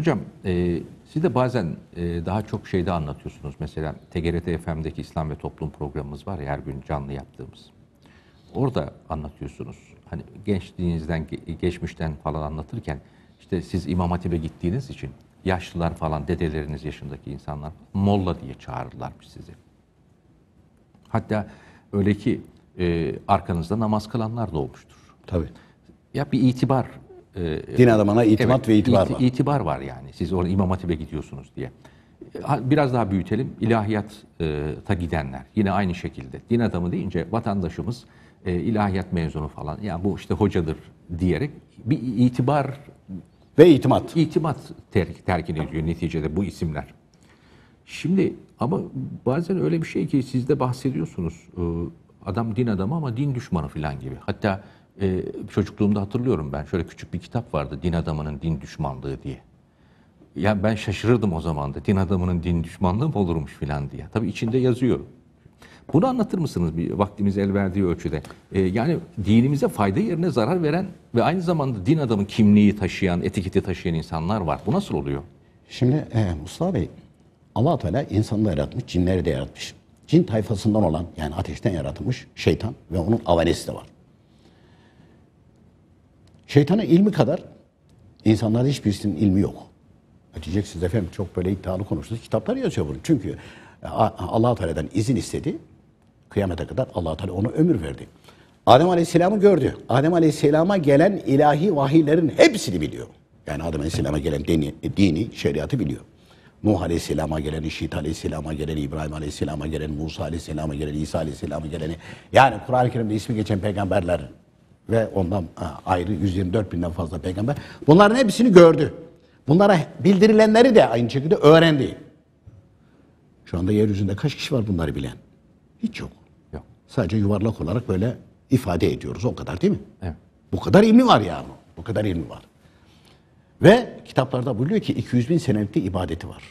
Hocam e, siz de bazen e, daha çok şeyde anlatıyorsunuz. Mesela TGRT FM'deki İslam ve Toplum programımız var ya her gün canlı yaptığımız. Orada anlatıyorsunuz. Hani gençliğinizden, geçmişten falan anlatırken işte siz İmam Hatip'e gittiğiniz için yaşlılar falan, dedeleriniz yaşındaki insanlar molla diye çağırırlarmış sizi. Hatta öyle ki e, arkanızda namaz kılanlar da olmuştur. Tabii. Ya bir itibar e, din adamına itimat evet, ve itibar it, var. İtibar var yani. Siz orada İmam Hatip'e gidiyorsunuz diye. Biraz daha büyütelim. İlahiyata e, gidenler yine aynı şekilde. Din adamı deyince vatandaşımız e, ilahiyat mezunu falan. Yani bu işte hocadır diyerek bir itibar ve itimat. İtimat terk, terkin ediyor neticede bu isimler. Şimdi ama bazen öyle bir şey ki siz de bahsediyorsunuz. E, adam din adamı ama din düşmanı falan gibi. Hatta e, çocukluğumda hatırlıyorum ben şöyle küçük bir kitap vardı Din Adamının Din Düşmanlığı diye. Ya ben şaşırırdım o zaman da din adamının din düşmanlığı mı olurmuş filan diye. Tabii içinde yazıyor. Bunu anlatır mısınız bir vaktimiz el verdiği ölçüde? Ee, yani dinimize fayda yerine zarar veren ve aynı zamanda din adamı kimliği taşıyan, etiketi taşıyan insanlar var. Bu nasıl oluyor? Şimdi e, Mustafa Bey, allah Teala insanı da yaratmış, cinleri de yaratmış. Cin tayfasından olan yani ateşten yaratılmış şeytan ve onun avanesi de var. Şeytanın ilmi kadar insanlarda hiçbirisinin ilmi yok. E, diyeceksiniz efendim çok böyle iddialı konuştunuz. Kitaplar yazıyor bunu. Çünkü e, Allah-u Teala'dan izin istedi. Kıyamete kadar allah Teala ona ömür verdi. Adem Aleyhisselam'ı gördü. Adem Aleyhisselam'a gelen ilahi vahiylerin hepsini biliyor. Yani Adem Aleyhisselam'a gelen dini, e, dini şeriatı biliyor. Nuh Aleyhisselam'a gelen, İşit Aleyhisselam'a gelen, İbrahim Aleyhisselam'a gelen, Musa Aleyhisselam'a gelen, İsa Aleyhisselam'a gelen. Yani Kur'an-ı Kerim'de ismi geçen peygamberler ve ondan ayrı 124 binden fazla peygamber. Bunların hepsini gördü. Bunlara bildirilenleri de aynı şekilde öğrendi. Şu anda yeryüzünde kaç kişi var bunları bilen? Hiç yok. Yok. Sadece yuvarlak olarak böyle ifade ediyoruz. O kadar değil mi? Evet. Bu kadar ilmi var yani. Bu kadar ilmi var. Ve kitaplarda buyuruyor ki 200 bin senelikte ibadeti var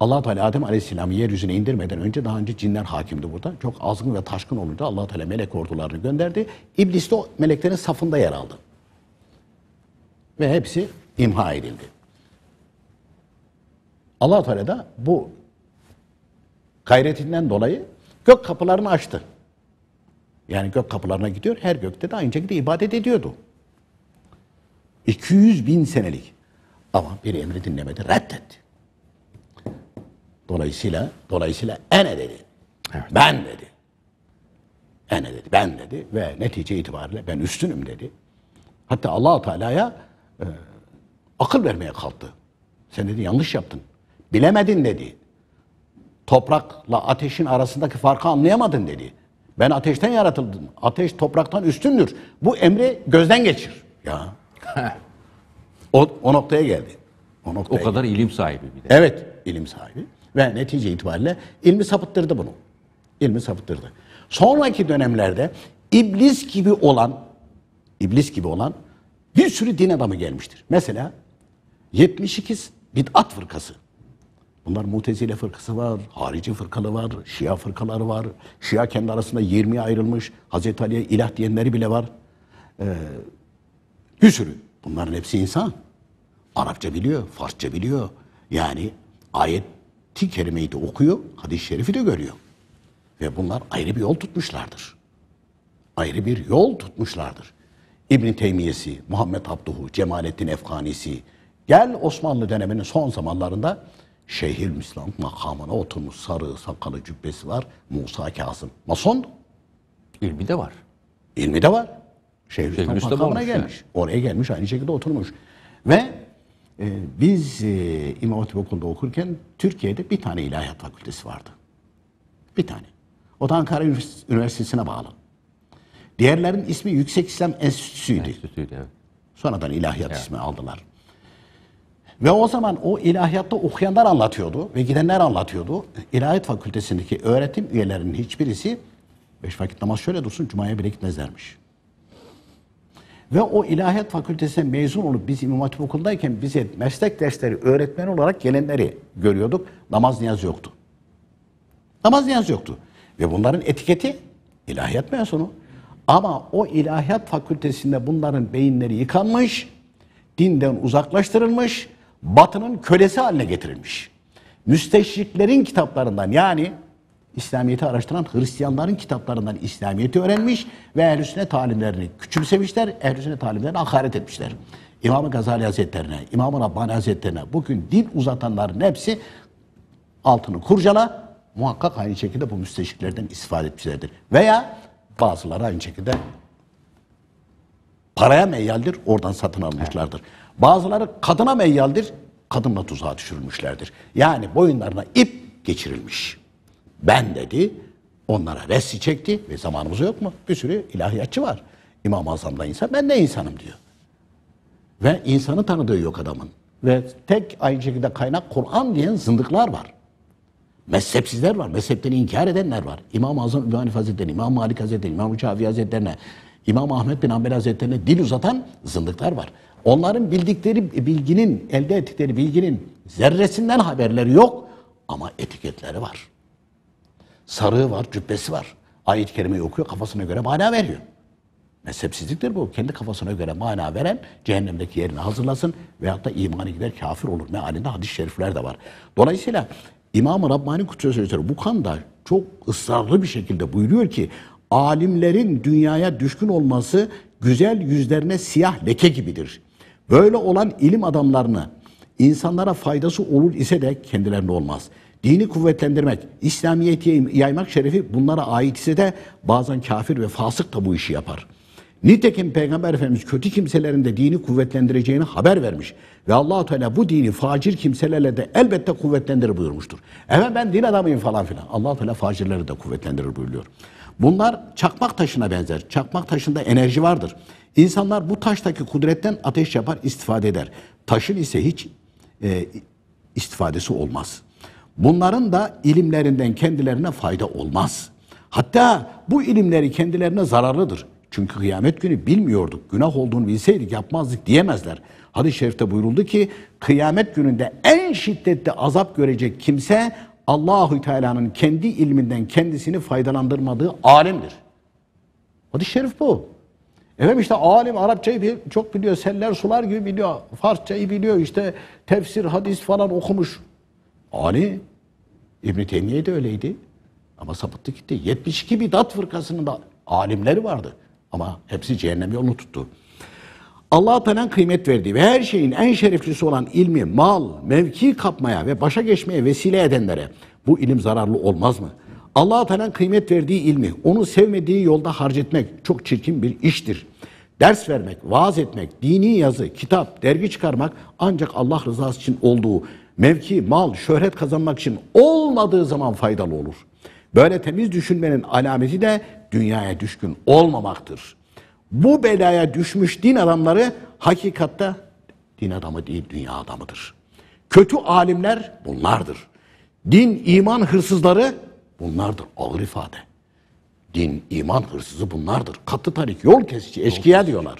allah Teala Adem Aleyhisselam'ı yeryüzüne indirmeden önce daha önce cinler hakimdi burada. Çok azgın ve taşkın olunca allah Teala melek ordularını gönderdi. İblis de o meleklerin safında yer aldı. Ve hepsi imha edildi. allah Teala da bu gayretinden dolayı gök kapılarını açtı. Yani gök kapılarına gidiyor. Her gökte de aynı şekilde ibadet ediyordu. 200 bin senelik. Ama bir emri dinlemedi, reddetti. Dolayısıyla dolayısıyla ene dedi. Evet. Ben dedi. Ene dedi. Ben dedi ve netice itibariyle ben üstünüm dedi. Hatta Allah Teala'ya e, akıl vermeye kalktı. Sen dedi yanlış yaptın. Bilemedin dedi. Toprakla ateşin arasındaki farkı anlayamadın dedi. Ben ateşten yaratıldım. Ateş topraktan üstündür. Bu emri gözden geçir. Ya. o, o noktaya geldi. O, noktaya o kadar geldi. ilim sahibi bir de. Evet, ilim sahibi. Ve netice itibariyle ilmi sapıttırdı bunu. İlmi sapıttırdı. Sonraki dönemlerde iblis gibi olan, iblis gibi olan bir sürü din adamı gelmiştir. Mesela 72 bid'at fırkası. Bunlar mutezile fırkası var, harici fırkalı var, şia fırkaları var. Şia kendi arasında 20'ye ayrılmış. Hazreti Ali'ye ilah diyenleri bile var. Ee, bir sürü. Bunların hepsi insan. Arapça biliyor, Farsça biliyor. Yani ayet ti kelimeyi de okuyor, hadis-i şerifi de görüyor. Ve bunlar ayrı bir yol tutmuşlardır. Ayrı bir yol tutmuşlardır. İbn Teymiyesi, Muhammed Abduhu, Cemalettin Efkanisi, gel Osmanlı döneminin son zamanlarında Şeyhül Müslüman, makamına oturmuş sarı sakalı cübbesi var Musa Kazım. Mason. İlmi de var. İlmi de var. Şeyhül Müslam makamına gelmiş. Yani. Oraya gelmiş aynı şekilde oturmuş. Ve ee, biz e, İmam Hatip Okulu'nda okurken Türkiye'de bir tane ilahiyat fakültesi vardı. Bir tane. O da Ankara Üniversitesi'ne bağlı. Diğerlerin ismi Yüksek İslam Enstitüsü'ydü. Enstitüsü'ydü evet. Sonradan ilahiyat evet. ismi aldılar. Ve o zaman o ilahiyatta okuyanlar anlatıyordu ve gidenler anlatıyordu. İlahiyat fakültesindeki öğretim üyelerinin hiçbirisi beş vakit namaz şöyle dursun cumaya bile gitmezlermiş. Ve o ilahiyat fakültesine mezun olup biz İmam Hatip okulundayken bize meslek dersleri öğretmen olarak gelenleri görüyorduk. Namaz niyaz yoktu. Namaz niyaz yoktu. Ve bunların etiketi ilahiyat mezunu. Ama o ilahiyat fakültesinde bunların beyinleri yıkanmış, dinden uzaklaştırılmış, batının kölesi haline getirilmiş. Müsteşriklerin kitaplarından yani İslamiyet'i araştıran Hristiyanların kitaplarından İslamiyet'i öğrenmiş ve ehl talimlerini küçümsemişler, ehl talimlerini talimlerine hakaret etmişler. İmam-ı Gazali Hazretlerine, İmam-ı Rabbani Hazretlerine bugün dil uzatanların hepsi altını kurcala muhakkak aynı şekilde bu müsteşriklerden istifade etmişlerdir. Veya bazıları aynı şekilde paraya meyyaldir, oradan satın almışlardır. Bazıları kadına meyyaldir, kadınla tuzağa düşürülmüşlerdir. Yani boyunlarına ip geçirilmiş. Ben dedi, onlara resti çekti ve zamanımız yok mu? Bir sürü ilahiyatçı var. İmam-ı da insan, ben ne insanım diyor. Ve insanı tanıdığı yok adamın. Ve tek aynı şekilde kaynak Kur'an diyen zındıklar var. Mezhepsizler var, mezhepten inkar edenler var. İmam-ı Azam İbrahim Hazretleri, İmam Malik Hazretleri, İmam Şafii Hazretlerine, İmam Ahmet bin Hanbel Hazretlerine dil uzatan zındıklar var. Onların bildikleri bilginin, elde ettikleri bilginin zerresinden haberleri yok ama etiketleri var. Sarığı var, cübbesi var. Ayet-i kerimeyi okuyor, kafasına göre mana veriyor. Mezhepsizliktir bu. Kendi kafasına göre mana veren cehennemdeki yerini hazırlasın veyahut da imanı gider kafir olur. Mealinde hadis-i şerifler de var. Dolayısıyla İmam-ı Rabbani Kutsi Hazretleri bu kanda çok ısrarlı bir şekilde buyuruyor ki alimlerin dünyaya düşkün olması güzel yüzlerine siyah leke gibidir. Böyle olan ilim adamlarını insanlara faydası olur ise de kendilerine olmaz.'' dini kuvvetlendirmek, İslamiyet'i yaymak şerefi bunlara ait ise de bazen kafir ve fasık da bu işi yapar. Nitekim Peygamber Efendimiz kötü kimselerin de dini kuvvetlendireceğini haber vermiş. Ve allah Teala bu dini facir kimselerle de elbette kuvvetlendirir buyurmuştur. Evet ben din adamıyım falan filan. allah Teala facirleri de kuvvetlendirir buyuruyor. Bunlar çakmak taşına benzer. Çakmak taşında enerji vardır. İnsanlar bu taştaki kudretten ateş yapar, istifade eder. Taşın ise hiç e, istifadesi olmaz.'' Bunların da ilimlerinden kendilerine fayda olmaz. Hatta bu ilimleri kendilerine zararlıdır. Çünkü kıyamet günü bilmiyorduk, günah olduğunu bilseydik yapmazdık diyemezler. Hadis-i şerifte buyuruldu ki kıyamet gününde en şiddetli azap görecek kimse Allahü Teala'nın kendi ilminden kendisini faydalandırmadığı alimdir. Hadis-i şerif bu. Efendim işte alim Arapçayı çok biliyor, seller sular gibi biliyor, Farsçayı biliyor, işte tefsir, hadis falan okumuş. Hani İbn-i Teymiye de öyleydi. Ama sapıttı gitti. 72 bidat fırkasının da alimleri vardı. Ama hepsi cehennem yolunu tuttu. Allah Tanen kıymet verdiği ve her şeyin en şereflisi olan ilmi, mal, mevki kapmaya ve başa geçmeye vesile edenlere bu ilim zararlı olmaz mı? Allah Tanen kıymet verdiği ilmi, onu sevmediği yolda harcetmek çok çirkin bir iştir. Ders vermek, vaaz etmek, dini yazı, kitap, dergi çıkarmak ancak Allah rızası için olduğu mevki, mal, şöhret kazanmak için olmadığı zaman faydalı olur. Böyle temiz düşünmenin alameti de dünyaya düşkün olmamaktır. Bu belaya düşmüş din adamları hakikatte din adamı değil dünya adamıdır. Kötü alimler bunlardır. Din, iman hırsızları bunlardır. Ağır ifade. Din, iman hırsızı bunlardır. Katı tarik, yol kesici, eşkıya diyorlar.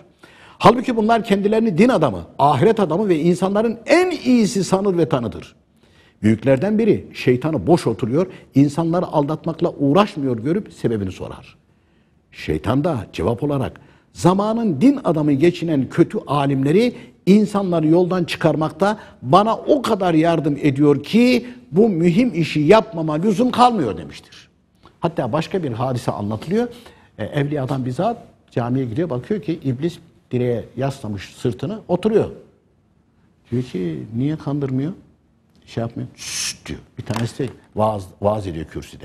Halbuki bunlar kendilerini din adamı, ahiret adamı ve insanların en iyisi sanır ve tanıdır. Büyüklerden biri şeytanı boş oturuyor, insanları aldatmakla uğraşmıyor görüp sebebini sorar. Şeytan da cevap olarak zamanın din adamı geçinen kötü alimleri insanları yoldan çıkarmakta bana o kadar yardım ediyor ki bu mühim işi yapmama lüzum kalmıyor demiştir. Hatta başka bir hadise anlatılıyor. E, evliyadan bizzat camiye gidiyor bakıyor ki iblis direğe yaslamış sırtını oturuyor. Diyor ki niye kandırmıyor? Şey yapmıyor. Şşş diyor. Bir tanesi de vaaz, vaaz ediyor kürsüde.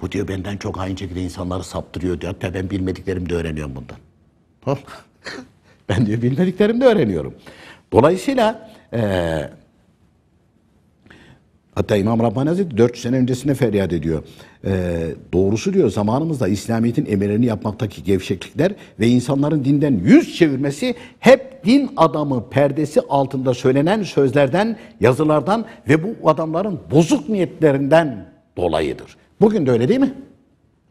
Bu diyor benden çok aynı şekilde insanları saptırıyor diyor. Hatta ben bilmediklerimi de öğreniyorum bundan. ben diyor bilmediklerimi de öğreniyorum. Dolayısıyla e, Hatta İmam Rabbani Hazretleri 400 sene öncesine feryat ediyor. Ee, doğrusu diyor zamanımızda İslamiyet'in emirlerini yapmaktaki gevşeklikler ve insanların dinden yüz çevirmesi hep din adamı perdesi altında söylenen sözlerden, yazılardan ve bu adamların bozuk niyetlerinden dolayıdır. Bugün de öyle değil mi?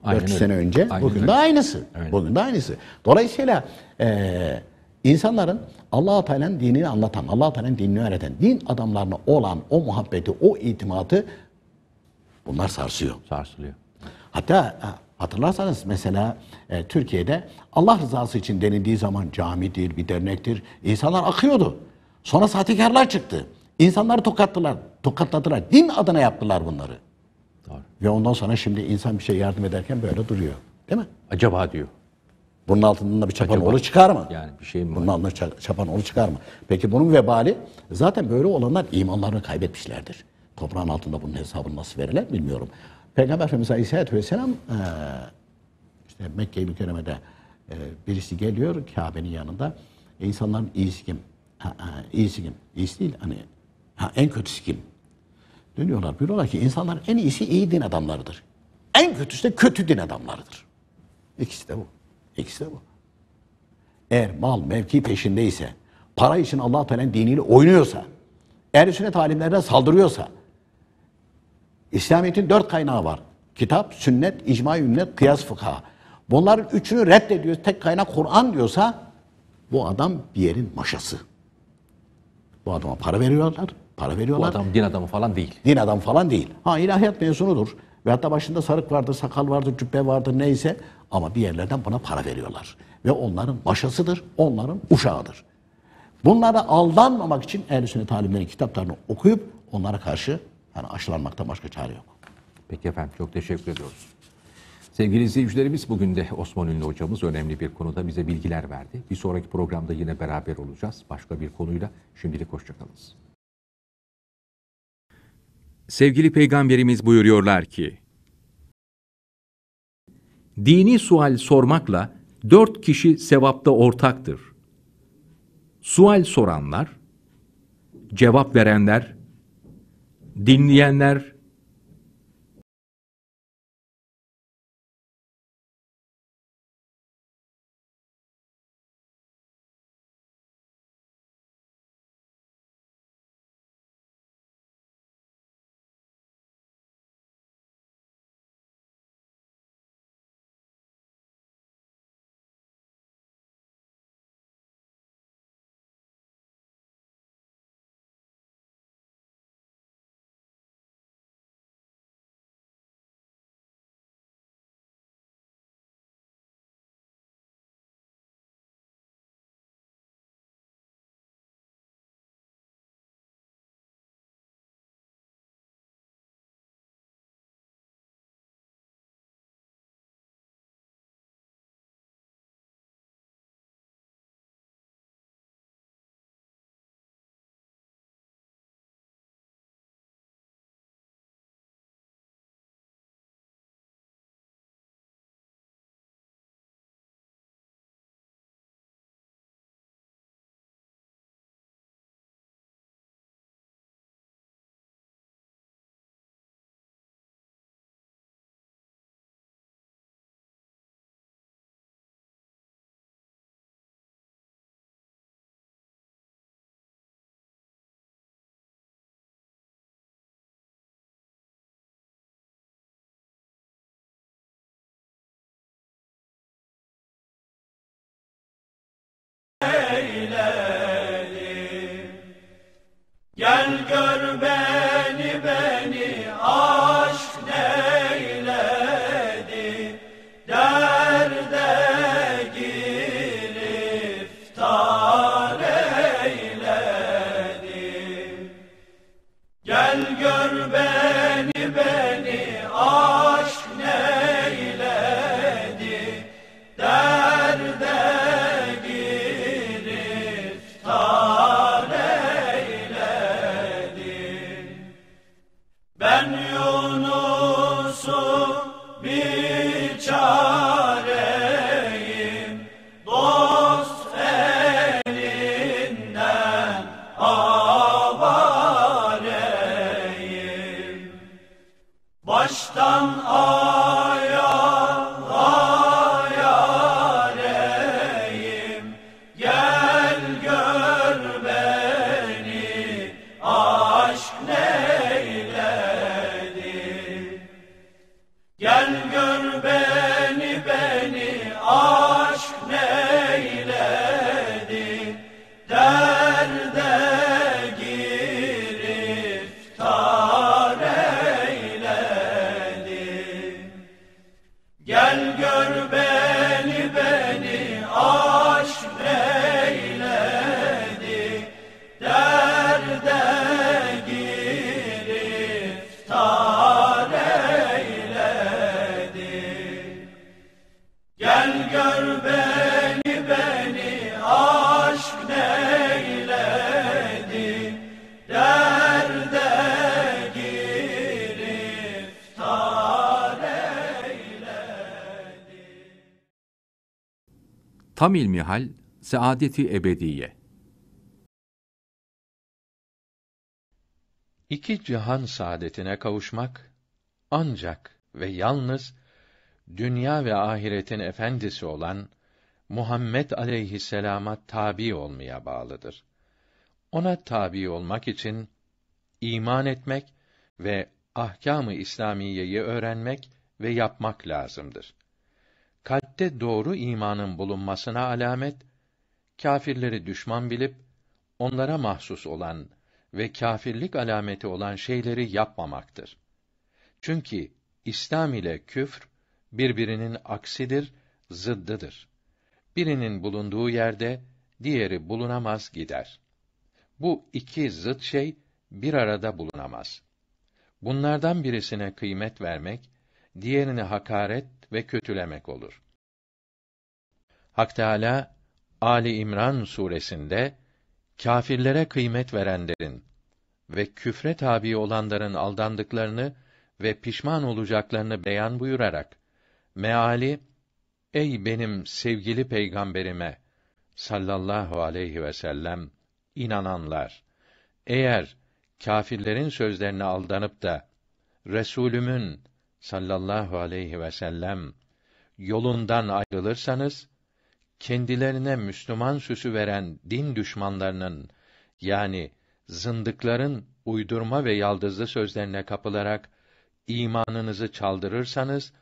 Aynen 400 öyle. önce. Aynen bugün öyle. de aynısı. Aynen. Bugün de aynısı. Dolayısıyla eee İnsanların Allah-u Teala'nın dinini anlatan, Allah-u Teala'nın dinini öğreten, din adamlarına olan o muhabbeti, o itimatı bunlar sarsıyor. Sarsılıyor. Hatta e, hatırlarsanız mesela e, Türkiye'de Allah rızası için denildiği zaman camidir, bir dernektir. İnsanlar akıyordu. Sonra sahtekarlar çıktı. İnsanları tokattılar, tokatladılar. Din adına yaptılar bunları. Doğru. Ve ondan sonra şimdi insan bir şey yardım ederken böyle duruyor. Değil mi? Acaba diyor. Bunun altından da bir çapan Acaba, oğlu çıkar mı? Yani bir şey mi? Bunun altından ça- çapan oğlu çıkar mı? Peki bunun vebali zaten böyle olanlar imanlarını kaybetmişlerdir. Toprağın altında bunun hesabını nasıl verirler bilmiyorum. Peygamber Efendimiz Aleyhisselatü Vesselam e, işte Mekke-i Mükerreme'de e, birisi geliyor Kabe'nin yanında. E, iyisi kim? Ha, ha, kim? İyisi değil hani ha, en kötüsü kim? Dönüyorlar biliyorlar ki insanların en iyisi iyi din adamlarıdır. En kötüsü de kötü din adamlarıdır. İkisi de bu. İkisi de bu. Eğer mal, mevki peşindeyse, para için allah Teala'nın diniyle oynuyorsa, ehl sünnet alimlerine saldırıyorsa, İslamiyet'in dört kaynağı var. Kitap, sünnet, icma i ümmet, kıyas fıkha. Bunların üçünü reddediyor, tek kaynak Kur'an diyorsa, bu adam bir yerin maşası. Bu adama para veriyorlar, para veriyorlar. Bu adam din adamı falan değil. Din adamı falan değil. Ha ilahiyat mezunudur. Ve hatta başında sarık vardı, sakal vardı, cübbe vardı neyse. Ama bir yerlerden buna para veriyorlar. Ve onların başasıdır, onların uşağıdır. Bunlara aldanmamak için ehl Sünnet alimlerin kitaplarını okuyup onlara karşı yani aşılanmaktan başka çare yok. Peki efendim çok teşekkür ediyoruz. Sevgili izleyicilerimiz bugün de Osman Ünlü hocamız önemli bir konuda bize bilgiler verdi. Bir sonraki programda yine beraber olacağız başka bir konuyla. Şimdilik hoşçakalınız sevgili peygamberimiz buyuruyorlar ki, Dini sual sormakla dört kişi sevapta ortaktır. Sual soranlar, cevap verenler, dinleyenler Gel gör be Tam ilmihal, saadeti ebediye. İki cihan saadetine kavuşmak, ancak ve yalnız, dünya ve ahiretin efendisi olan, Muhammed aleyhisselama tabi olmaya bağlıdır. Ona tabi olmak için, iman etmek ve ahkâm-ı İslamiyeyi öğrenmek ve yapmak lazımdır kalpte doğru imanın bulunmasına alamet kâfirleri düşman bilip onlara mahsus olan ve kâfirlik alameti olan şeyleri yapmamaktır. Çünkü İslam ile küfr birbirinin aksidir, zıddıdır. Birinin bulunduğu yerde diğeri bulunamaz gider. Bu iki zıt şey bir arada bulunamaz. Bunlardan birisine kıymet vermek, diğerini hakaret ve kötülemek olur. Hak Teâlâ, Ali İmran suresinde, kâfirlere kıymet verenlerin ve küfre tabi olanların aldandıklarını ve pişman olacaklarını beyan buyurarak, meali, Ey benim sevgili peygamberime sallallahu aleyhi ve sellem inananlar eğer kâfirlerin sözlerine aldanıp da Resulümün sallallahu aleyhi ve sellem yolundan ayrılırsanız kendilerine Müslüman süsü veren din düşmanlarının yani zındıkların uydurma ve yaldızlı sözlerine kapılarak imanınızı çaldırırsanız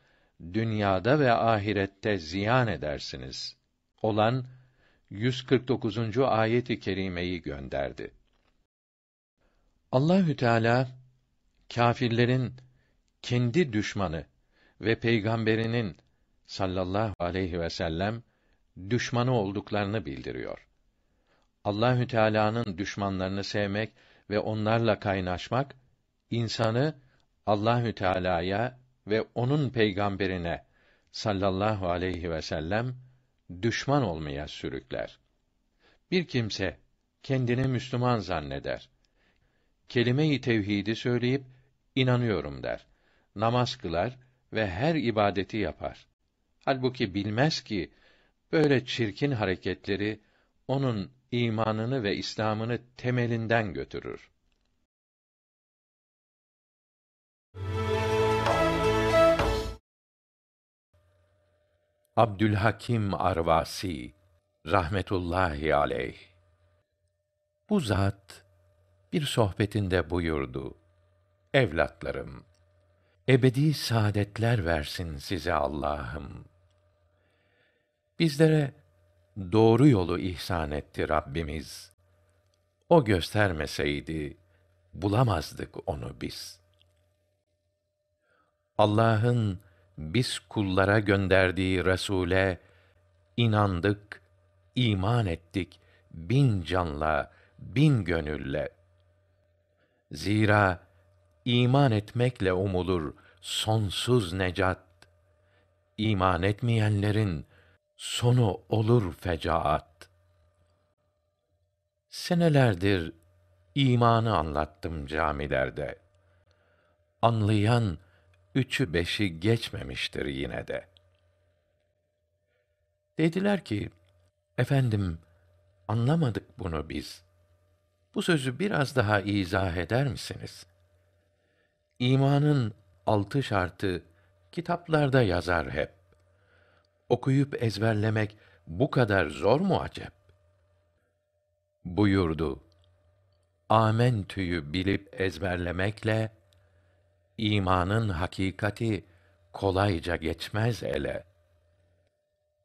dünyada ve ahirette ziyan edersiniz. Olan 149. ayet-i kerimeyi gönderdi. Allahü Teala kâfirlerin kendi düşmanı ve peygamberinin sallallahu aleyhi ve sellem düşmanı olduklarını bildiriyor. Allahü Teala'nın düşmanlarını sevmek ve onlarla kaynaşmak insanı Allahü Teala'ya ve onun peygamberine sallallahu aleyhi ve sellem düşman olmaya sürükler. Bir kimse kendini Müslüman zanneder. Kelime-i tevhidi söyleyip inanıyorum der namaz kılar ve her ibadeti yapar. Halbuki bilmez ki böyle çirkin hareketleri onun imanını ve İslam'ını temelinden götürür. Abdülhakim Arvasi rahmetullahi aleyh Bu zat bir sohbetinde buyurdu: Evlatlarım Ebedi saadetler versin size Allah'ım. Bizlere doğru yolu ihsan etti Rabbimiz. O göstermeseydi bulamazdık onu biz. Allah'ın biz kullara gönderdiği Resul'e inandık, iman ettik bin canla, bin gönülle. Zira iman etmekle umulur sonsuz necat. İman etmeyenlerin sonu olur fecaat. Senelerdir imanı anlattım camilerde. Anlayan üçü beşi geçmemiştir yine de. Dediler ki, efendim anlamadık bunu biz. Bu sözü biraz daha izah eder misiniz?'' İmanın altı şartı kitaplarda yazar hep. Okuyup ezberlemek bu kadar zor mu acep? Buyurdu. Amentüyü bilip ezberlemekle imanın hakikati kolayca geçmez ele.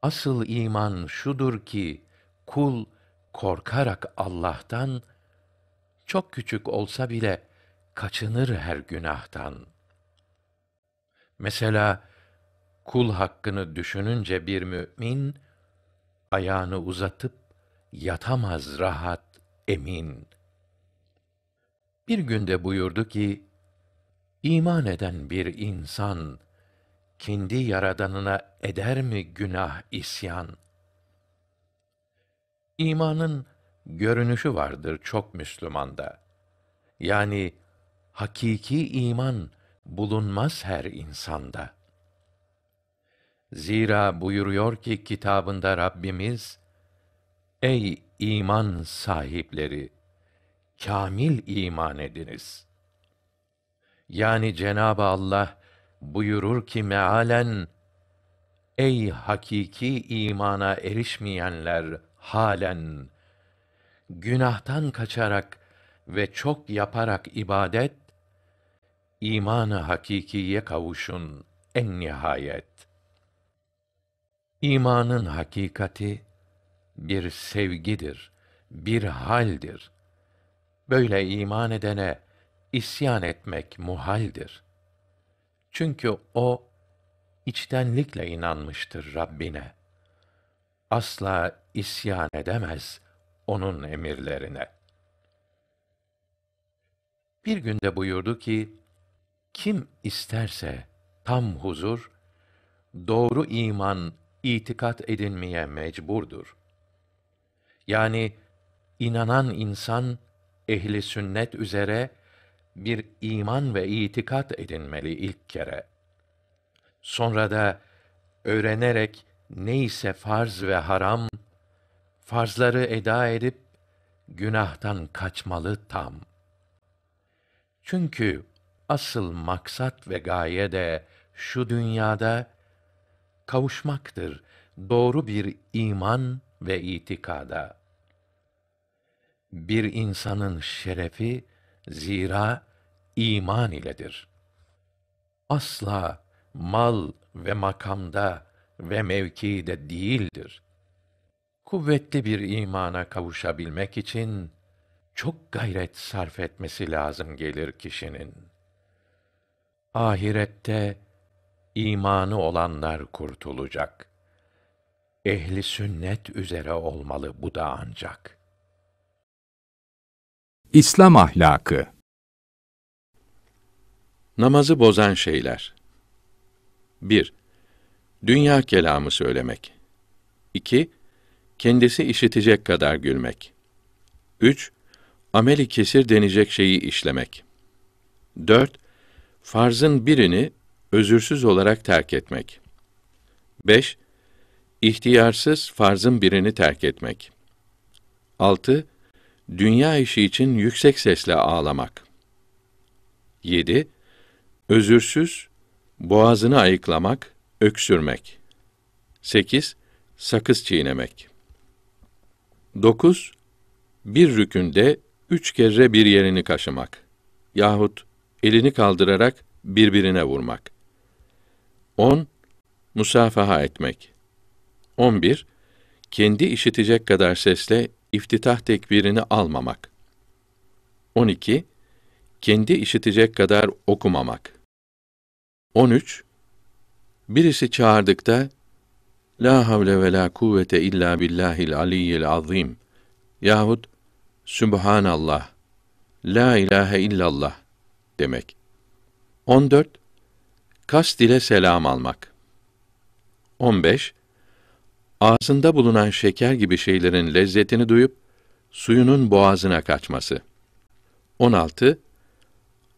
Asıl iman şudur ki kul korkarak Allah'tan çok küçük olsa bile kaçınır her günahtan. Mesela kul hakkını düşününce bir mümin ayağını uzatıp yatamaz rahat emin. Bir günde buyurdu ki iman eden bir insan kendi yaradanına eder mi günah isyan? İmanın görünüşü vardır çok Müslümanda. Yani hakiki iman bulunmaz her insanda. Zira buyuruyor ki kitabında Rabbimiz, Ey iman sahipleri! Kamil iman ediniz. Yani Cenab-ı Allah buyurur ki mealen, Ey hakiki imana erişmeyenler halen, günahtan kaçarak ve çok yaparak ibadet, imanı hakikiye kavuşun en nihayet. İmanın hakikati bir sevgidir, bir haldir. Böyle iman edene isyan etmek muhaldir. Çünkü o içtenlikle inanmıştır Rabbine. Asla isyan edemez onun emirlerine. Bir günde buyurdu ki, kim isterse tam huzur, doğru iman, itikat edinmeye mecburdur. Yani inanan insan ehli sünnet üzere bir iman ve itikat edinmeli ilk kere. Sonra da öğrenerek neyse farz ve haram, farzları eda edip günahtan kaçmalı tam. Çünkü asıl maksat ve gaye de şu dünyada kavuşmaktır doğru bir iman ve itikada. Bir insanın şerefi zira iman iledir. Asla mal ve makamda ve mevkide değildir. Kuvvetli bir imana kavuşabilmek için çok gayret sarf etmesi lazım gelir kişinin. Ahirette imanı olanlar kurtulacak. Ehli sünnet üzere olmalı bu da ancak. İslam ahlakı Namazı bozan şeyler 1. Dünya kelamı söylemek 2. Kendisi işitecek kadar gülmek 3. Ameli kesir denecek şeyi işlemek 4 Farzın birini özürsüz olarak terk etmek. 5. İhtiyarsız farzın birini terk etmek. 6. Dünya işi için yüksek sesle ağlamak. 7. Özürsüz boğazını ayıklamak, öksürmek. 8. Sakız çiğnemek. 9. Bir rükünde üç kere bir yerini kaşımak yahut elini kaldırarak birbirine vurmak. 10. Musafaha etmek. 11. Kendi işitecek kadar sesle iftitah tekbirini almamak. 12. Kendi işitecek kadar okumamak. 13. Birisi çağırdıkta La havle ve la kuvvete illa billahil aliyyil azim yahut Sübhanallah, La ilahe illallah demek. 14. Kast ile selam almak. 15. Ağzında bulunan şeker gibi şeylerin lezzetini duyup suyunun boğazına kaçması. 16.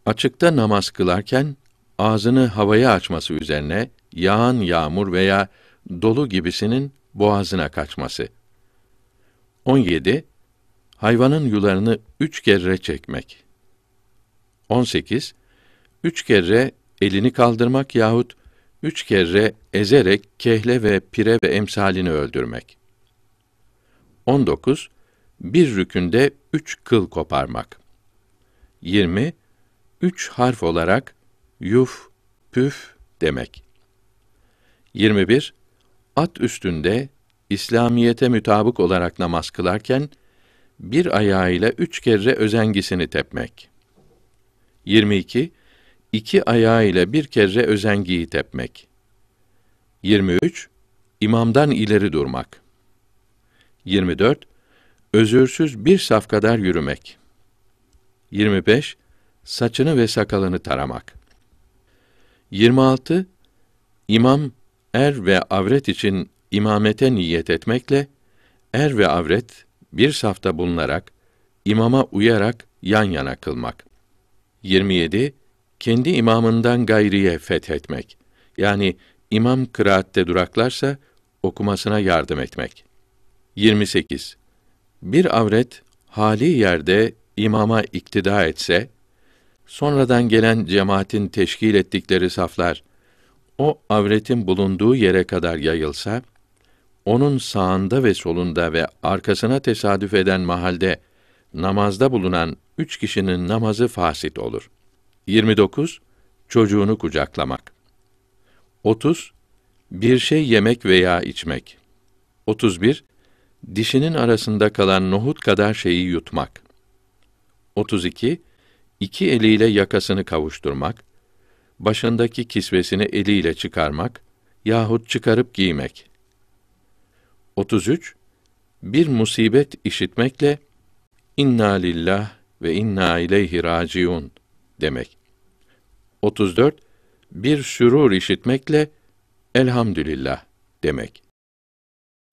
Açıkta namaz kılarken ağzını havaya açması üzerine yağan yağmur veya dolu gibisinin boğazına kaçması. 17. Hayvanın yularını üç kere çekmek. 18 üç kere elini kaldırmak yahut üç kere ezerek kehle ve pire ve emsalini öldürmek. 19. Bir rükünde üç kıl koparmak. 20. Üç harf olarak yuf, püf demek. 21. At üstünde İslamiyete mütabık olarak namaz kılarken bir ayağıyla üç kere özengisini tepmek. 22. İki ayağıyla bir kere özengiyi etmek. 23. İmamdan ileri durmak. 24. Özürsüz bir saf kadar yürümek. 25. Saçını ve sakalını taramak. 26. İmam er ve avret için imamete niyet etmekle er ve avret bir safta bulunarak imama uyarak yan yana kılmak. 27. Kendi imamından gayriye fethetmek. Yani imam kıraatte duraklarsa okumasına yardım etmek. 28. Bir avret hali yerde imama iktida etse, sonradan gelen cemaatin teşkil ettikleri saflar o avretin bulunduğu yere kadar yayılsa, onun sağında ve solunda ve arkasına tesadüf eden mahalde namazda bulunan üç kişinin namazı fasit olur. 29. Çocuğunu kucaklamak. 30. Bir şey yemek veya içmek. 31. Dişinin arasında kalan nohut kadar şeyi yutmak. 32. İki eliyle yakasını kavuşturmak, başındaki kisvesini eliyle çıkarmak yahut çıkarıp giymek. 33. Bir musibet işitmekle İnna lillah ve inna ileyhi raciun demek. 34 bir şurur işitmekle elhamdülillah demek.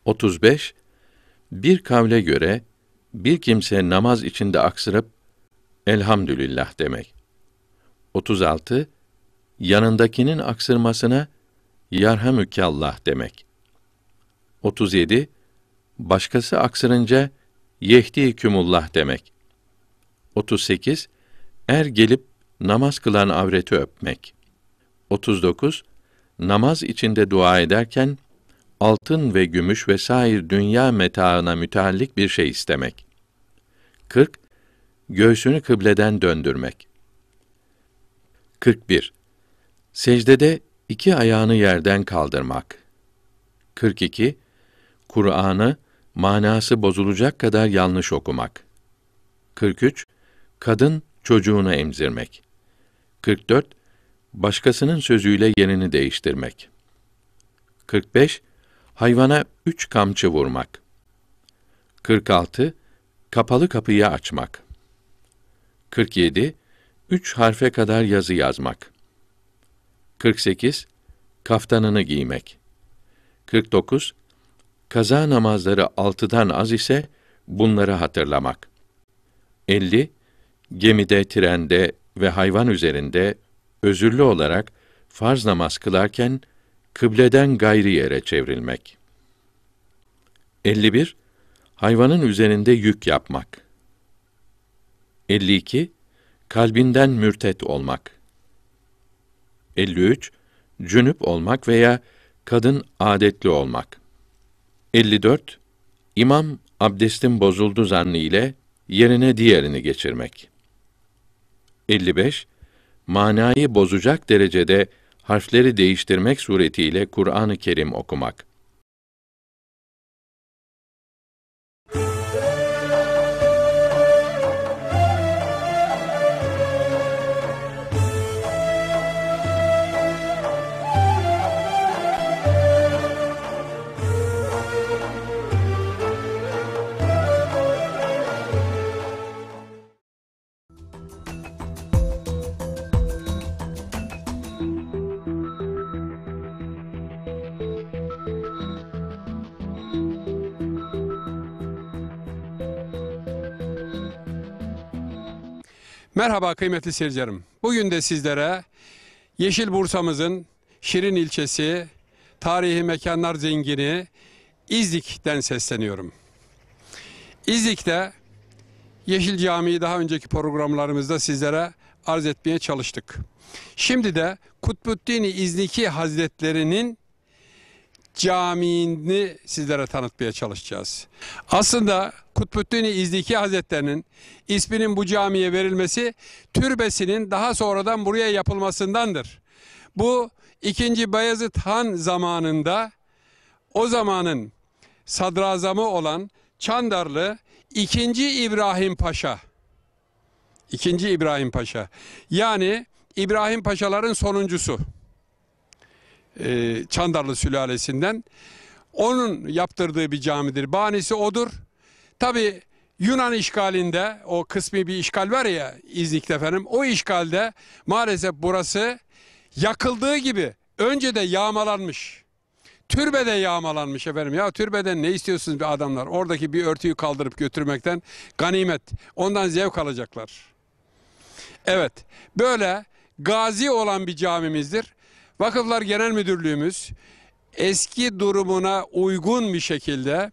35 bir kavle göre bir kimse namaz içinde aksırıp elhamdülillah demek. 36 yanındakinin aksırmasına yarhamükallah demek. 37 başkası aksırınca yehdikümullah demek. 38. Er gelip namaz kılan avreti öpmek. 39. Namaz içinde dua ederken altın ve gümüş vesair dünya metaına müteallik bir şey istemek. 40. Göğsünü kıbleden döndürmek. 41. Secdede iki ayağını yerden kaldırmak. 42. Kur'an'ı manası bozulacak kadar yanlış okumak. 43. Kadın çocuğunu emzirmek. 44. Başkasının sözüyle yerini değiştirmek. 45. Hayvana üç kamçı vurmak. 46. Kapalı kapıyı açmak. 47. Üç harfe kadar yazı yazmak. 48. Kaftanını giymek. 49. Kaza namazları altıdan az ise bunları hatırlamak. 50. Gemide, trende ve hayvan üzerinde özürlü olarak farz namaz kılarken kıbleden gayri yere çevrilmek. 51. Hayvanın üzerinde yük yapmak. 52. Kalbinden mürtet olmak. 53. Cünüp olmak veya kadın adetli olmak. 54. İmam abdestin bozuldu zannı ile yerine diğerini geçirmek. 55. Manayı bozacak derecede harfleri değiştirmek suretiyle Kur'an-ı Kerim okumak. Merhaba kıymetli seyircilerim. Bugün de sizlere Yeşil Bursa'mızın Şirin ilçesi, tarihi mekanlar zengini İznik'ten sesleniyorum. İznik'te Yeşil Camii'yi daha önceki programlarımızda sizlere arz etmeye çalıştık. Şimdi de Kutbuddin İzniki Hazretlerinin Camii'ni sizlere tanıtmaya çalışacağız. Aslında Kutbuddin İzdiki Hazretlerinin isminin bu camiye verilmesi türbesinin daha sonradan buraya yapılmasındandır. Bu 2. Bayezid Han zamanında o zamanın sadrazamı olan Çandarlı 2. İbrahim Paşa 2. İbrahim Paşa yani İbrahim Paşaların sonuncusu e, Çandarlı sülalesinden. Onun yaptırdığı bir camidir. Bahanesi odur. Tabi Yunan işgalinde o kısmi bir işgal var ya İznik'te efendim. O işgalde maalesef burası yakıldığı gibi önce de yağmalanmış. Türbede yağmalanmış efendim. Ya türbeden ne istiyorsunuz bir adamlar? Oradaki bir örtüyü kaldırıp götürmekten ganimet. Ondan zevk alacaklar. Evet. Böyle gazi olan bir camimizdir. Vakıflar Genel Müdürlüğümüz eski durumuna uygun bir şekilde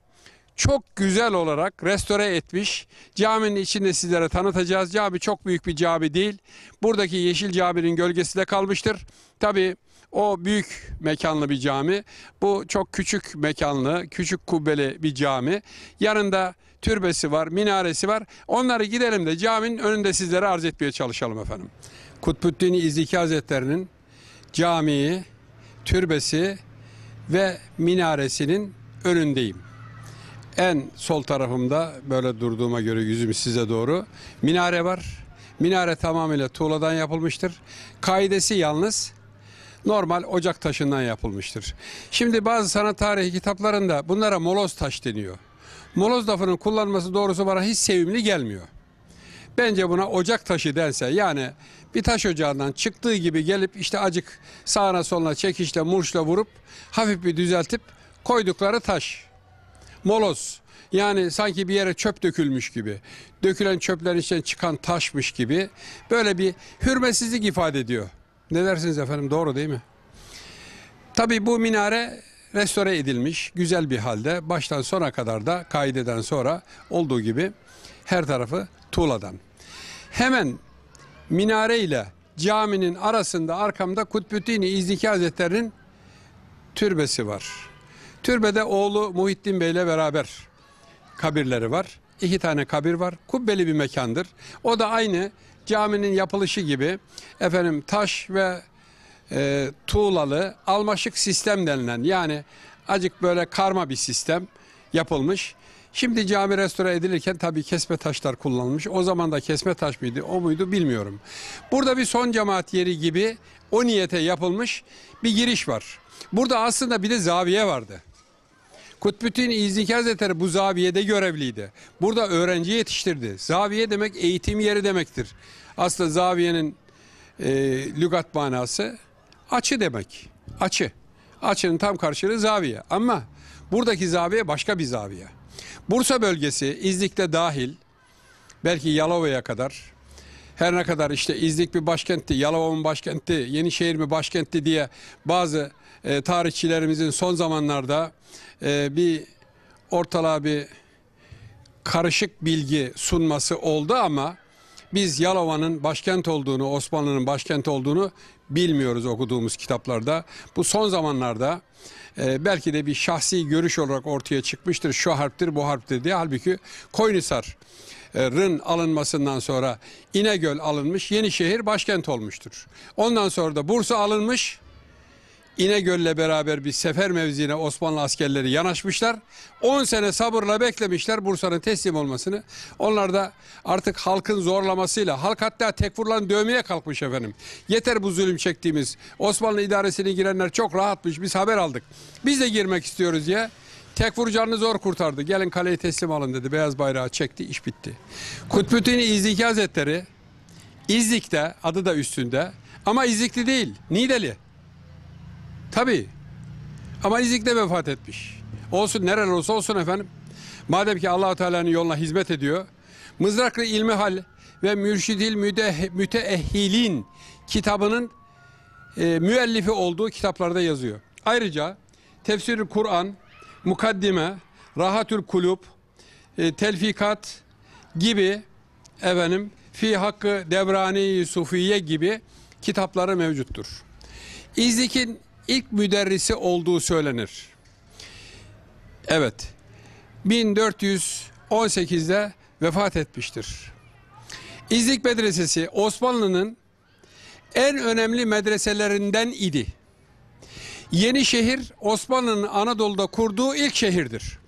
çok güzel olarak restore etmiş. Caminin içinde sizlere tanıtacağız. Cami çok büyük bir cami değil. Buradaki yeşil caminin gölgesinde kalmıştır. Tabi o büyük mekanlı bir cami. Bu çok küçük mekanlı, küçük kubbeli bir cami. Yanında türbesi var, minaresi var. Onları gidelim de caminin önünde sizlere arz etmeye çalışalım efendim. Kutbuddin İzdiki Hazretleri'nin camii, türbesi ve minaresinin önündeyim. En sol tarafımda böyle durduğuma göre yüzüm size doğru minare var. Minare tamamıyla tuğladan yapılmıştır. Kaidesi yalnız normal ocak taşından yapılmıştır. Şimdi bazı sanat tarihi kitaplarında bunlara moloz taş deniyor. Moloz lafının kullanması doğrusu bana hiç sevimli gelmiyor. Bence buna ocak taşı dense yani bir taş ocağından çıktığı gibi gelip işte acık sağına soluna çekişle murşla vurup hafif bir düzeltip koydukları taş. Moloz. Yani sanki bir yere çöp dökülmüş gibi. Dökülen çöplerin içinden çıkan taşmış gibi. Böyle bir hürmetsizlik ifade ediyor. Ne dersiniz efendim doğru değil mi? Tabii bu minare restore edilmiş güzel bir halde baştan sona kadar da kaideden sonra olduğu gibi her tarafı tuğladan hemen minare ile caminin arasında arkamda Kutbütini İzdiki Hazretleri'nin türbesi var. Türbede oğlu Muhittin Bey ile beraber kabirleri var. İki tane kabir var. Kubbeli bir mekandır. O da aynı caminin yapılışı gibi efendim taş ve e, tuğlalı almaşık sistem denilen yani acık böyle karma bir sistem yapılmış. Şimdi cami restore edilirken tabii kesme taşlar kullanılmış. O zaman da kesme taş mıydı o muydu bilmiyorum. Burada bir son cemaat yeri gibi o niyete yapılmış bir giriş var. Burada aslında bir de zaviye vardı. Kutbüttin İzniki Hazretleri bu zaviyede görevliydi. Burada öğrenci yetiştirdi. Zaviye demek eğitim yeri demektir. Aslında zaviyenin e, lügat manası açı demek. Açı. Açının tam karşılığı zaviye. Ama buradaki zaviye başka bir zaviye. Bursa bölgesi İznik'te dahil belki Yalova'ya kadar her ne kadar işte İznik bir başkentti, Yalova'nın başkenti, Yenişehir mi başkentti diye bazı e, tarihçilerimizin son zamanlarda e, bir ortalığa bir karışık bilgi sunması oldu ama biz Yalova'nın başkent olduğunu, Osmanlı'nın başkent olduğunu bilmiyoruz okuduğumuz kitaplarda. Bu son zamanlarda e, belki de bir şahsi görüş olarak ortaya çıkmıştır. Şu harptir bu harptir diye. Halbuki Koynisar alınmasından sonra İnegöl alınmış, Yenişehir başkent olmuştur. Ondan sonra da Bursa alınmış, İnegöl'le beraber bir sefer mevzine Osmanlı askerleri yanaşmışlar. 10 sene sabırla beklemişler Bursa'nın teslim olmasını. Onlar da artık halkın zorlamasıyla, halk hatta tekfurlan dövmeye kalkmış efendim. Yeter bu zulüm çektiğimiz. Osmanlı idaresine girenler çok rahatmış. Biz haber aldık. Biz de girmek istiyoruz diye. Tekfur canını zor kurtardı. Gelin kaleyi teslim alın dedi. Beyaz bayrağı çekti. iş bitti. Kutbüttin İzlik Hazretleri İzlik'te adı da üstünde ama İzlikli değil. Nideli. Tabii. Ama İznik'te vefat etmiş. Olsun nereli olsa olsun efendim. Madem ki Allahu Teala'nın yoluna hizmet ediyor. Mızraklı ilmi hal ve Mürşidil Müde Müteehhilin kitabının e, müellifi olduğu kitaplarda yazıyor. Ayrıca Tefsir-i Kur'an, Mukaddime, Rahatül Kulüp, e, Telfikat gibi efendim Fi Hakkı Devrani Sufiye gibi kitapları mevcuttur. İzdik'in ilk müderrisi olduğu söylenir. Evet. 1418'de vefat etmiştir. İznik Medresesi Osmanlı'nın en önemli medreselerinden idi. Yeni şehir Osmanlı'nın Anadolu'da kurduğu ilk şehirdir.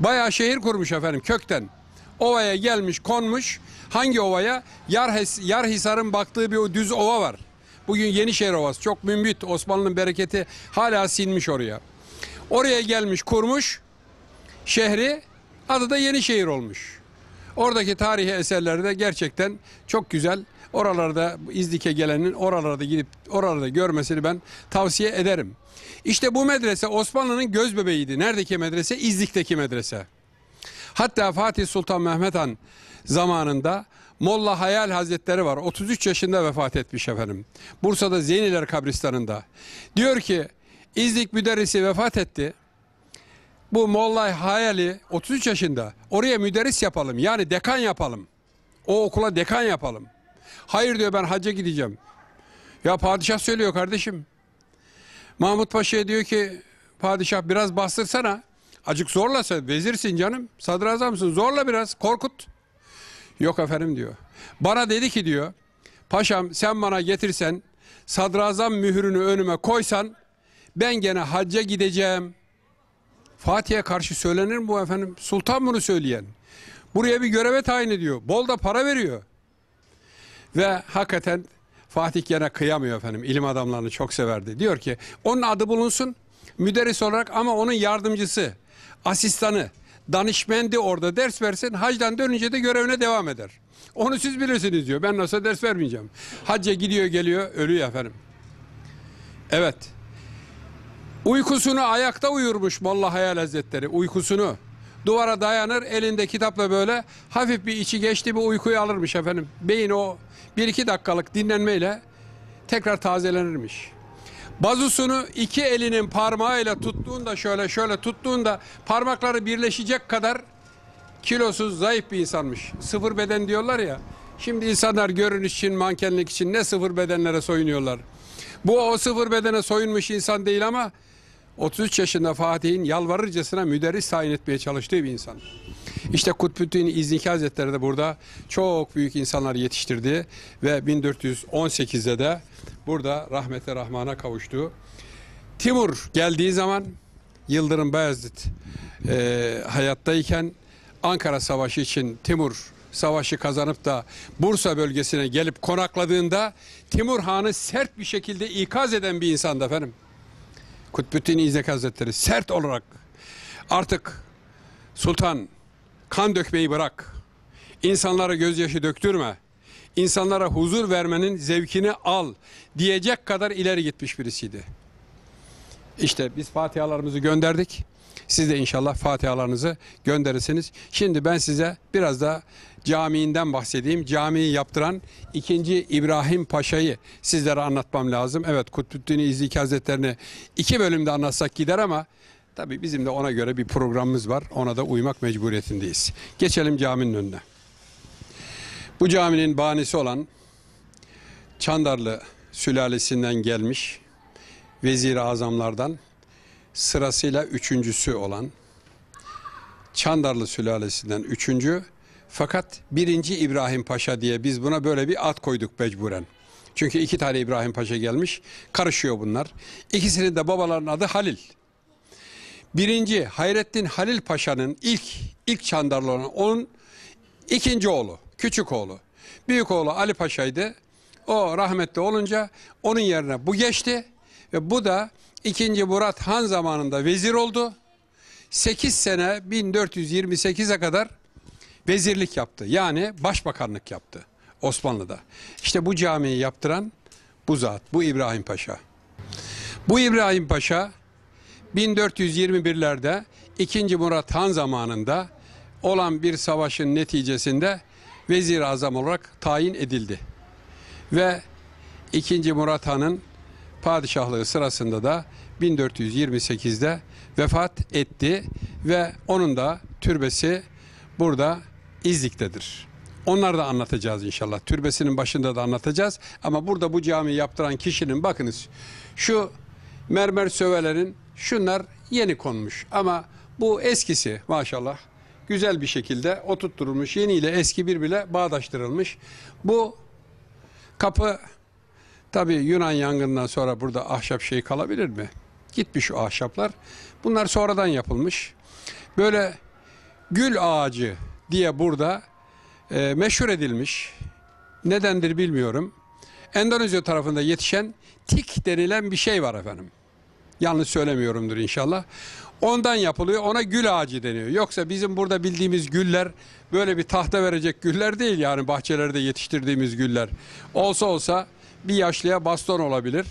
Bayağı şehir kurmuş efendim kökten. Ovaya gelmiş konmuş. Hangi ovaya? Yarhisar'ın baktığı bir o düz ova var. Bugün Yenişehir Ovası çok mümbit. Osmanlı'nın bereketi hala sinmiş oraya. Oraya gelmiş kurmuş şehri adı da Yenişehir olmuş. Oradaki tarihi eserleri de gerçekten çok güzel. Oralarda İzdik'e gelenin oralarda gidip oralarda görmesini ben tavsiye ederim. İşte bu medrese Osmanlı'nın göz bebeğiydi. Neredeki medrese? İzdik'teki medrese. Hatta Fatih Sultan Mehmet Han zamanında Molla Hayal Hazretleri var. 33 yaşında vefat etmiş efendim. Bursa'da Zeyniler kabristanında. Diyor ki İznik müderrisi vefat etti. Bu Molla Hayali 33 yaşında. Oraya müderris yapalım. Yani dekan yapalım. O okula dekan yapalım. Hayır diyor ben hacca gideceğim. Ya padişah söylüyor kardeşim. Mahmut Paşa'ya diyor ki padişah biraz bastırsana. Acık zorla sen vezirsin canım. Sadrazamsın zorla biraz korkut. Yok efendim diyor. Bana dedi ki diyor, paşam sen bana getirsen, sadrazam mührünü önüme koysan, ben gene hacca gideceğim. Fatih'e karşı söylenir mi bu efendim? Sultan bunu söyleyen. Buraya bir göreve tayin ediyor. Bol da para veriyor. Ve hakikaten Fatih gene kıyamıyor efendim. İlim adamlarını çok severdi. Diyor ki onun adı bulunsun müderris olarak ama onun yardımcısı, asistanı, danışmendi orada ders versin. Hacdan dönünce de görevine devam eder. Onu siz bilirsiniz diyor. Ben nasıl ders vermeyeceğim. Hacca gidiyor geliyor ölüyor efendim. Evet. Uykusunu ayakta uyurmuş Molla Hayal Hazretleri. Uykusunu. Duvara dayanır elinde kitapla böyle hafif bir içi geçti bir uykuyu alırmış efendim. Beyin o bir iki dakikalık dinlenmeyle tekrar tazelenirmiş. Bazusunu iki elinin parmağıyla tuttuğunda şöyle şöyle tuttuğunda parmakları birleşecek kadar kilosuz zayıf bir insanmış. Sıfır beden diyorlar ya. Şimdi insanlar görünüş için, mankenlik için ne sıfır bedenlere soyunuyorlar. Bu o sıfır bedene soyunmuş insan değil ama 33 yaşında Fatih'in yalvarırcasına müderris tayin etmeye çalıştığı bir insan. İşte Kutbüddin İzniki Hazretleri de burada çok büyük insanlar yetiştirdi ve 1418'de de burada rahmete rahmana kavuştu. Timur geldiği zaman Yıldırım Beyazıt e, hayattayken Ankara Savaşı için Timur Savaşı kazanıp da Bursa bölgesine gelip konakladığında Timur Han'ı sert bir şekilde ikaz eden bir insandı efendim. Kutbüttin İzzek Hazretleri sert olarak artık sultan kan dökmeyi bırak. İnsanlara gözyaşı döktürme insanlara huzur vermenin zevkini al diyecek kadar ileri gitmiş birisiydi. İşte biz fatihalarımızı gönderdik. Siz de inşallah fatihalarınızı gönderirsiniz. Şimdi ben size biraz da camiinden bahsedeyim. Camiyi yaptıran 2. İbrahim Paşa'yı sizlere anlatmam lazım. Evet Kutbuddin İzziki Hazretlerini iki bölümde anlatsak gider ama tabii bizim de ona göre bir programımız var. Ona da uymak mecburiyetindeyiz. Geçelim caminin önüne. Bu caminin banisi olan Çandarlı sülalesinden gelmiş vezir-i azamlardan sırasıyla üçüncüsü olan Çandarlı sülalesinden üçüncü fakat birinci İbrahim Paşa diye biz buna böyle bir ad koyduk mecburen. Çünkü iki tane İbrahim Paşa gelmiş. Karışıyor bunlar. İkisinin de babaların adı Halil. Birinci Hayrettin Halil Paşa'nın ilk ilk Çandarlı olan onun ikinci oğlu küçük oğlu. Büyük oğlu Ali Paşa'ydı. O rahmetli olunca onun yerine bu geçti ve bu da 2. Murat Han zamanında vezir oldu. 8 sene 1428'e kadar vezirlik yaptı. Yani başbakanlık yaptı Osmanlı'da. İşte bu camiyi yaptıran bu zat, bu İbrahim Paşa. Bu İbrahim Paşa 1421'lerde 2. Murat Han zamanında olan bir savaşın neticesinde vezir azam olarak tayin edildi. Ve 2. Murat Han'ın padişahlığı sırasında da 1428'de vefat etti ve onun da türbesi burada İzlik'tedir. Onları da anlatacağız inşallah. Türbesinin başında da anlatacağız. Ama burada bu cami yaptıran kişinin bakınız şu mermer sövelerin şunlar yeni konmuş. Ama bu eskisi maşallah güzel bir şekilde oturtturulmuş. ile eski birbirle bağdaştırılmış. Bu kapı tabi Yunan yangından sonra burada ahşap şey kalabilir mi? Gitmiş o ahşaplar. Bunlar sonradan yapılmış. Böyle gül ağacı diye burada e, meşhur edilmiş. Nedendir bilmiyorum. Endonezya tarafında yetişen tik denilen bir şey var efendim. Yanlış söylemiyorumdur inşallah. Ondan yapılıyor. Ona gül ağacı deniyor. Yoksa bizim burada bildiğimiz güller böyle bir tahta verecek güller değil yani bahçelerde yetiştirdiğimiz güller. Olsa olsa bir yaşlıya baston olabilir.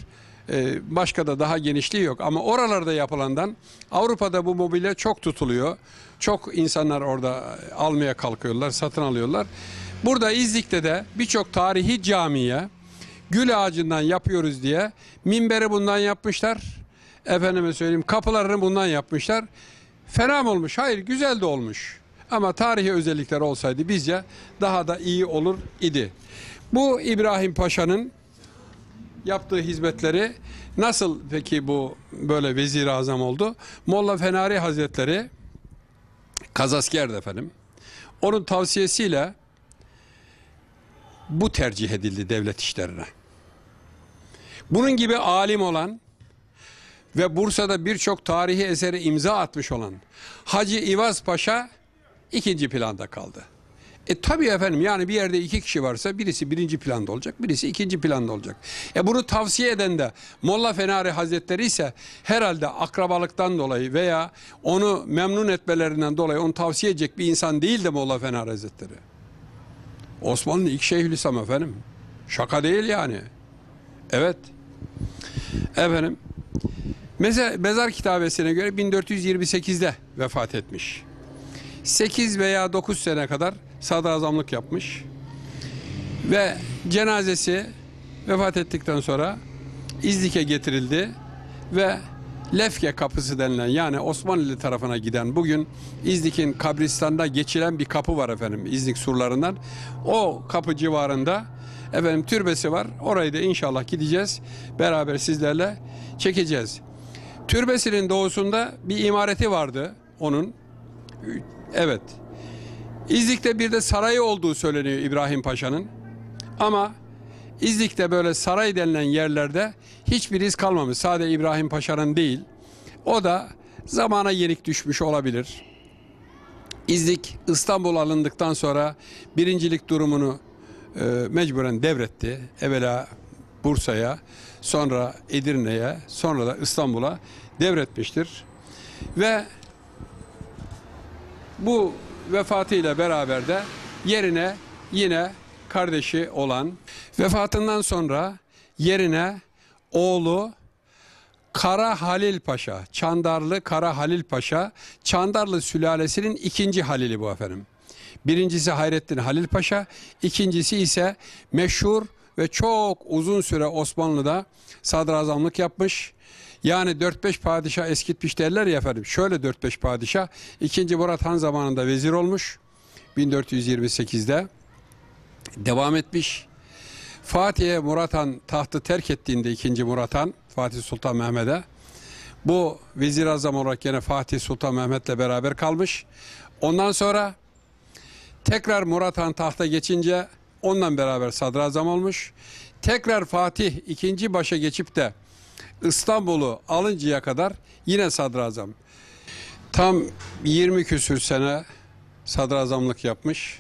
Ee, başka da daha genişliği yok. Ama oralarda yapılandan Avrupa'da bu mobilya çok tutuluyor. Çok insanlar orada almaya kalkıyorlar, satın alıyorlar. Burada İzlik'te de birçok tarihi camiye gül ağacından yapıyoruz diye minberi bundan yapmışlar. Efendime söyleyeyim kapılarını bundan yapmışlar. Fena mı olmuş? Hayır güzel de olmuş. Ama tarihi özellikler olsaydı bizce daha da iyi olur idi. Bu İbrahim Paşa'nın yaptığı hizmetleri nasıl peki bu böyle vezir azam oldu? Molla Fenari Hazretleri Kazasker'di efendim. Onun tavsiyesiyle bu tercih edildi devlet işlerine. Bunun gibi alim olan ve Bursa'da birçok tarihi eseri imza atmış olan Hacı İvaz Paşa ikinci planda kaldı. E tabii efendim yani bir yerde iki kişi varsa birisi birinci planda olacak, birisi ikinci planda olacak. E bunu tavsiye eden de Molla Fenari Hazretleri ise herhalde akrabalıktan dolayı veya onu memnun etmelerinden dolayı onu tavsiye edecek bir insan değil de Molla Fenari Hazretleri. Osmanlı ilk Şeyhülislam efendim. Şaka değil yani. Evet. Efendim mezar kitabesine göre 1428'de vefat etmiş. 8 veya 9 sene kadar sadrazamlık yapmış. Ve cenazesi vefat ettikten sonra İzdik'e getirildi ve Lefke kapısı denilen yani Osmanlı tarafına giden bugün İzdik'in kabristanda geçilen bir kapı var efendim İznik surlarından. O kapı civarında Efendim türbesi var. Orayı da inşallah gideceğiz. Beraber sizlerle çekeceğiz. Türbesinin doğusunda bir imareti vardı onun. Evet. İzlik'te bir de sarayı olduğu söyleniyor İbrahim Paşa'nın. Ama İzlik'te böyle saray denilen yerlerde hiçbir iz kalmamış. Sadece İbrahim Paşa'nın değil. O da zamana yenik düşmüş olabilir. İzlik İstanbul alındıktan sonra birincilik durumunu e, mecburen devretti. Evvela Bursa'ya, sonra Edirne'ye, sonra da İstanbul'a devretmiştir. Ve bu vefatıyla beraber de yerine yine kardeşi olan vefatından sonra yerine oğlu Kara Halil Paşa, Çandarlı Kara Halil Paşa, Çandarlı sülalesinin ikinci halili bu efendim. Birincisi Hayrettin Halil Paşa, ikincisi ise meşhur ve çok uzun süre Osmanlı'da sadrazamlık yapmış. Yani 4-5 padişah eskitmiş derler ya efendim. Şöyle 4-5 padişah. 2. Murat Han zamanında vezir olmuş. 1428'de devam etmiş. Fatih'e Murat Han tahtı terk ettiğinde ikinci Murat Han Fatih Sultan Mehmet'e bu vezir azam olarak yine Fatih Sultan Mehmet'le beraber kalmış. Ondan sonra Tekrar Murat Han tahta geçince ondan beraber sadrazam olmuş. Tekrar Fatih ikinci başa geçip de İstanbul'u alıncaya kadar yine sadrazam. Tam 20 küsür sene sadrazamlık yapmış.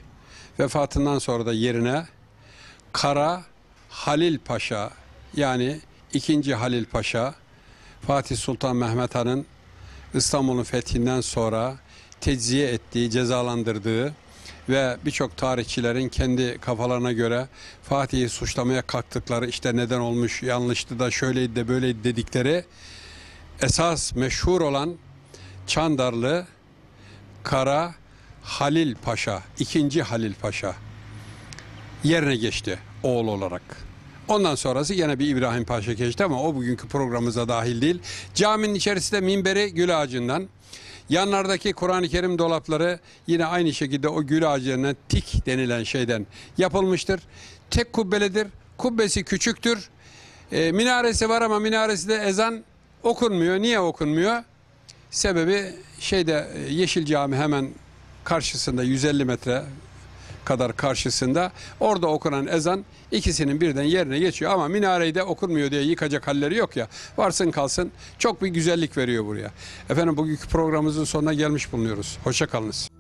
Vefatından sonra da yerine Kara Halil Paşa yani ikinci Halil Paşa Fatih Sultan Mehmet Han'ın İstanbul'un fethinden sonra tecziye ettiği, cezalandırdığı ve birçok tarihçilerin kendi kafalarına göre Fatih'i suçlamaya kalktıkları işte neden olmuş yanlıştı da şöyleydi de böyleydi dedikleri esas meşhur olan Çandarlı Kara Halil Paşa, ikinci Halil Paşa yerine geçti oğul olarak. Ondan sonrası yine bir İbrahim Paşa geçti ama o bugünkü programımıza dahil değil. Caminin içerisinde minberi gül ağacından Yanlardaki Kur'an-ı Kerim dolapları yine aynı şekilde o gül ağacına tik denilen şeyden yapılmıştır. Tek kubbelidir. Kubbesi küçüktür. E, minaresi var ama minaresi de ezan okunmuyor. Niye okunmuyor? Sebebi şeyde e, Yeşil Cami hemen karşısında 150 metre kadar karşısında. Orada okunan ezan ikisinin birden yerine geçiyor ama minareyi de okunmuyor diye yıkacak halleri yok ya. Varsın kalsın çok bir güzellik veriyor buraya. Efendim bugünkü programımızın sonuna gelmiş bulunuyoruz. Hoşçakalınız.